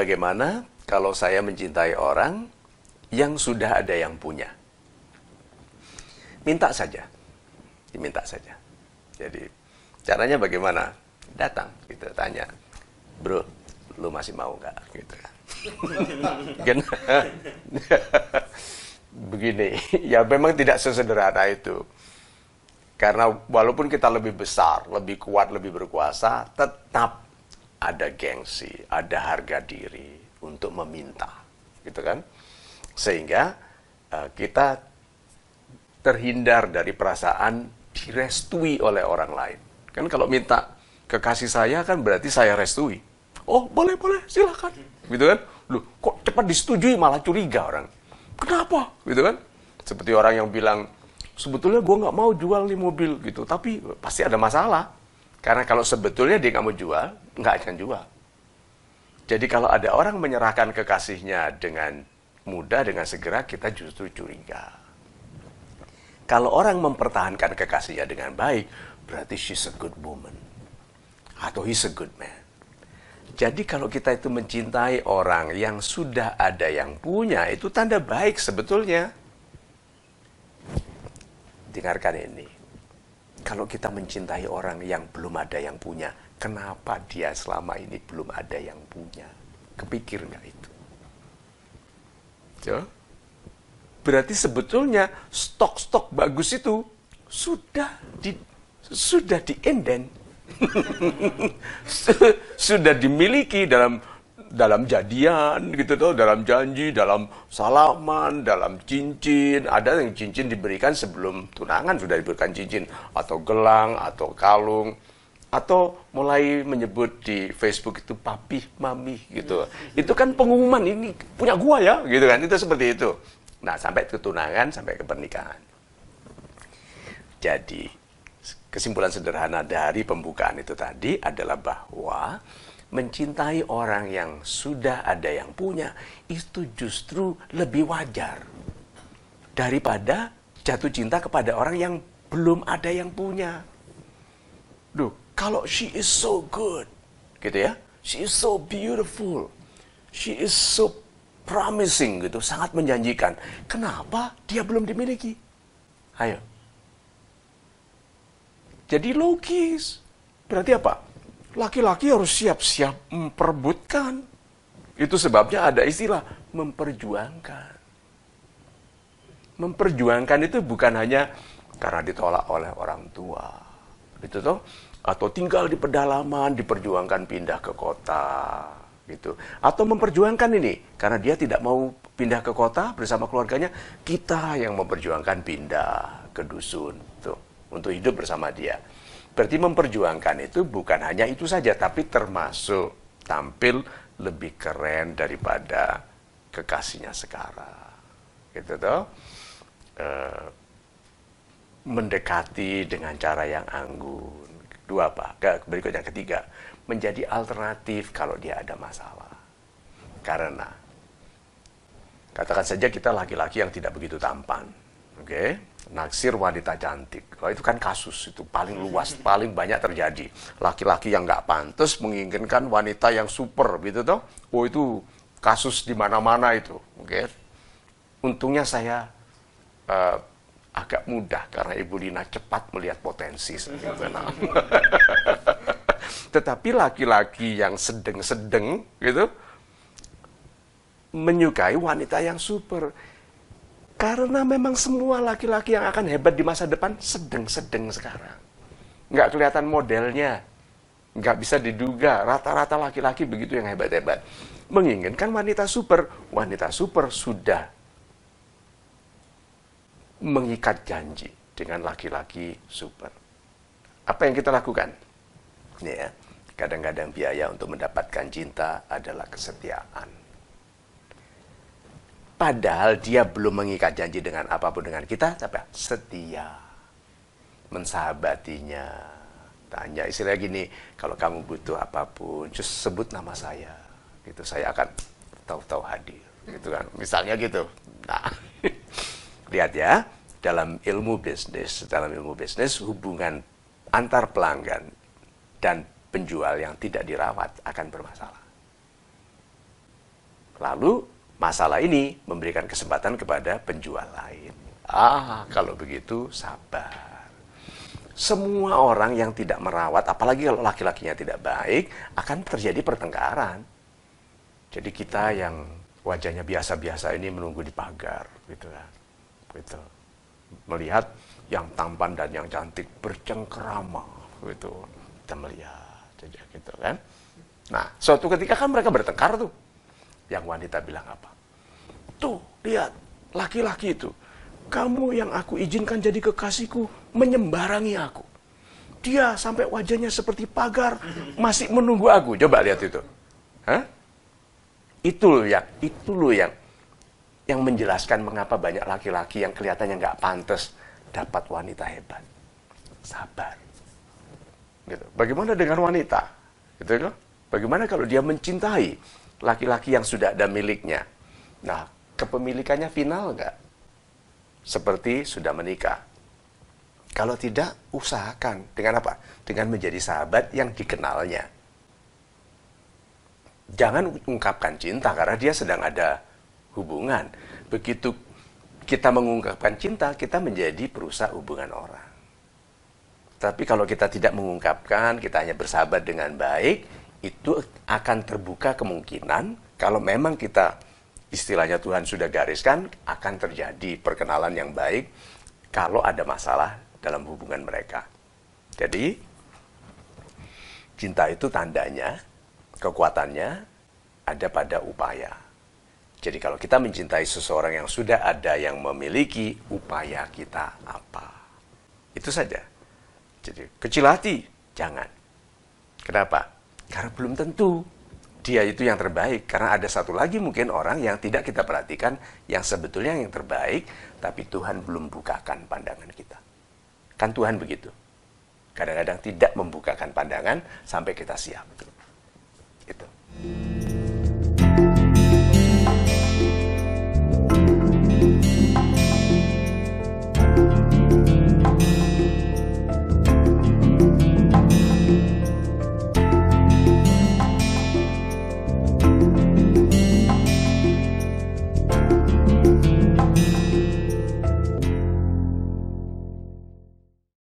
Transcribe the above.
bagaimana kalau saya mencintai orang yang sudah ada yang punya? Minta saja, diminta saja. Jadi caranya bagaimana? Datang, gitu, tanya, bro, lu masih mau nggak? Gitu kan? kan? Begini, ya memang tidak sesederhana itu. Karena walaupun kita lebih besar, lebih kuat, lebih berkuasa, tetap ada gengsi, ada harga diri untuk meminta, gitu kan? Sehingga uh, kita terhindar dari perasaan direstui oleh orang lain. Kan kalau minta kekasih saya kan berarti saya restui. Oh, boleh boleh, silakan. Gitu kan? Loh, kok cepat disetujui malah curiga orang. Kenapa? Gitu kan? Seperti orang yang bilang sebetulnya gue nggak mau jual nih mobil gitu tapi pasti ada masalah karena kalau sebetulnya dia nggak mau jual, nggak akan jual. Jadi kalau ada orang menyerahkan kekasihnya dengan mudah, dengan segera, kita justru curiga. Kalau orang mempertahankan kekasihnya dengan baik, berarti she's a good woman. Atau he's a good man. Jadi kalau kita itu mencintai orang yang sudah ada yang punya, itu tanda baik sebetulnya. Dengarkan ini. Kalau kita mencintai orang yang belum ada yang punya, kenapa dia selama ini belum ada yang punya? Kepikir nggak itu? Ya. Berarti sebetulnya stok-stok bagus itu sudah di sudah diinden, sudah dimiliki dalam dalam jadian gitu tuh, dalam janji, dalam salaman, dalam cincin. Ada yang cincin diberikan sebelum tunangan sudah diberikan cincin atau gelang atau kalung atau mulai menyebut di Facebook itu papi, mami gitu. Itu kan pengumuman ini punya gua ya gitu kan. Itu seperti itu. Nah, sampai ke tunangan, sampai ke pernikahan. Jadi, kesimpulan sederhana dari pembukaan itu tadi adalah bahwa mencintai orang yang sudah ada yang punya itu justru lebih wajar daripada jatuh cinta kepada orang yang belum ada yang punya. Duh, kalau she is so good, gitu ya, she is so beautiful, she is so promising gitu, sangat menjanjikan. Kenapa dia belum dimiliki? Ayo. Jadi logis. Berarti apa? laki-laki harus siap-siap memperbutkan, Itu sebabnya ada istilah memperjuangkan. Memperjuangkan itu bukan hanya karena ditolak oleh orang tua. Itu toh atau tinggal di pedalaman diperjuangkan pindah ke kota gitu. Atau memperjuangkan ini karena dia tidak mau pindah ke kota bersama keluarganya, kita yang memperjuangkan pindah ke dusun tuh untuk hidup bersama dia. Berarti memperjuangkan itu bukan hanya itu saja, tapi termasuk tampil lebih keren daripada kekasihnya sekarang. Gitu toh. E, mendekati dengan cara yang anggun. Dua Ke, berikutnya ketiga, menjadi alternatif kalau dia ada masalah. Karena katakan saja kita laki-laki yang tidak begitu tampan oke okay? naksir wanita cantik. Kalau oh, itu kan kasus itu paling luas, paling banyak terjadi. Laki-laki yang nggak pantas menginginkan wanita yang super gitu toh. Oh itu kasus di mana-mana itu. Oke. Okay? Untungnya saya uh, agak mudah karena Ibu Lina cepat melihat potensi. Tetapi laki-laki yang sedeng-sedeng gitu menyukai wanita yang super karena memang semua laki-laki yang akan hebat di masa depan sedang-sedang sekarang. Nggak kelihatan modelnya. Nggak bisa diduga. Rata-rata laki-laki begitu yang hebat-hebat. Menginginkan wanita super. Wanita super sudah mengikat janji dengan laki-laki super. Apa yang kita lakukan? Ya, kadang-kadang biaya untuk mendapatkan cinta adalah kesetiaan. Padahal dia belum mengikat janji dengan apapun dengan kita, tapi setia, mensahabatinya. Tanya istilah gini, kalau kamu butuh apapun, just sebut nama saya, gitu saya akan tahu-tahu hadir, gitu kan. Misalnya gitu. Nah, lihat ya, dalam ilmu bisnis, dalam ilmu bisnis hubungan antar pelanggan dan penjual yang tidak dirawat akan bermasalah. Lalu masalah ini memberikan kesempatan kepada penjual lain. Ah. ah, kalau begitu sabar. Semua orang yang tidak merawat, apalagi kalau laki-lakinya tidak baik, akan terjadi pertengkaran. Jadi kita yang wajahnya biasa-biasa ini menunggu di pagar, gitu kan. Gitu. Melihat yang tampan dan yang cantik bercengkerama, gitu. Kita melihat, gitu kan. Nah, suatu ketika kan mereka bertengkar tuh yang wanita bilang apa? Tuh, lihat, laki-laki itu. Kamu yang aku izinkan jadi kekasihku menyembarangi aku. Dia sampai wajahnya seperti pagar, masih menunggu aku. Coba lihat itu. Hah? Itu loh yang, itu loh yang yang menjelaskan mengapa banyak laki-laki yang kelihatannya nggak pantas dapat wanita hebat. Sabar. Gitu. Bagaimana dengan wanita? Gitu, kan? Bagaimana kalau dia mencintai laki-laki yang sudah ada miliknya. Nah, kepemilikannya final nggak? Seperti sudah menikah. Kalau tidak, usahakan. Dengan apa? Dengan menjadi sahabat yang dikenalnya. Jangan ungkapkan cinta karena dia sedang ada hubungan. Begitu kita mengungkapkan cinta, kita menjadi perusahaan hubungan orang. Tapi kalau kita tidak mengungkapkan, kita hanya bersahabat dengan baik, itu akan terbuka kemungkinan kalau memang kita istilahnya Tuhan sudah gariskan akan terjadi perkenalan yang baik kalau ada masalah dalam hubungan mereka. Jadi cinta itu tandanya kekuatannya ada pada upaya. Jadi kalau kita mencintai seseorang yang sudah ada yang memiliki upaya kita apa? Itu saja. Jadi kecil hati jangan. Kenapa? Karena belum tentu dia itu yang terbaik karena ada satu lagi mungkin orang yang tidak kita perhatikan yang sebetulnya yang terbaik tapi Tuhan belum bukakan pandangan kita. Kan Tuhan begitu. Kadang-kadang tidak membukakan pandangan sampai kita siap. Itu.